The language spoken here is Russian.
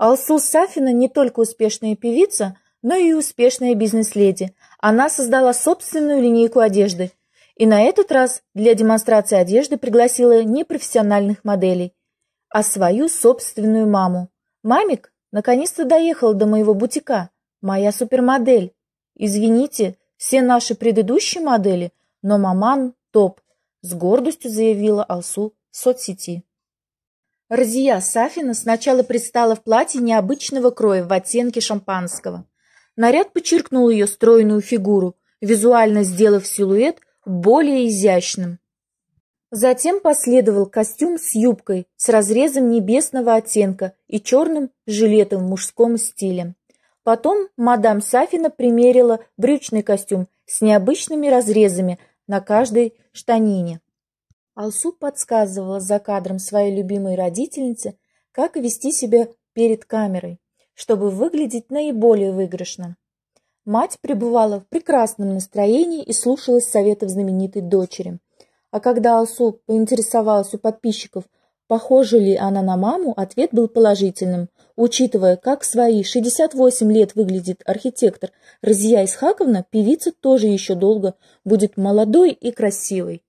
А Алсу Сафина не только успешная певица, но и успешная бизнес-леди. Она создала собственную линейку одежды. И на этот раз для демонстрации одежды пригласила не профессиональных моделей, а свою собственную маму. Мамик наконец-то доехал до моего бутика. Моя супермодель. Извините, все наши предыдущие модели, но маман топ, с гордостью заявила Алсу в соцсети. Разия Сафина сначала предстала в платье необычного кроя в оттенке шампанского. Наряд подчеркнул ее стройную фигуру, визуально сделав силуэт более изящным. Затем последовал костюм с юбкой с разрезом небесного оттенка и черным жилетом в мужском стиле. Потом мадам Сафина примерила брючный костюм с необычными разрезами на каждой штанине. Алсу подсказывала за кадром своей любимой родительнице, как вести себя перед камерой, чтобы выглядеть наиболее выигрышно. Мать пребывала в прекрасном настроении и слушалась советов знаменитой дочери. А когда Алсу поинтересовалась у подписчиков, похожа ли она на маму, ответ был положительным. Учитывая, как в свои 68 лет выглядит архитектор Разия Исхаковна, певица тоже еще долго будет молодой и красивой.